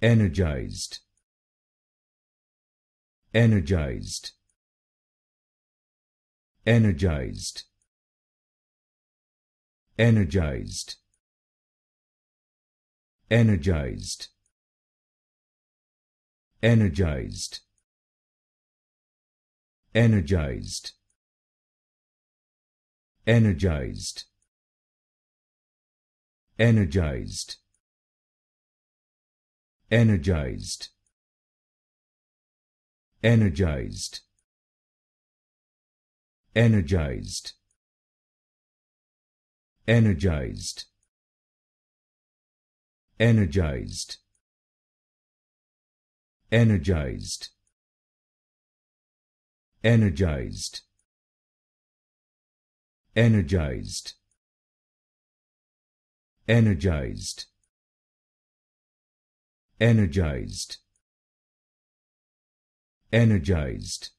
energized energized energized energized energized energized energized energized energized energized energized energized energized energized energized energized energized energized energized energized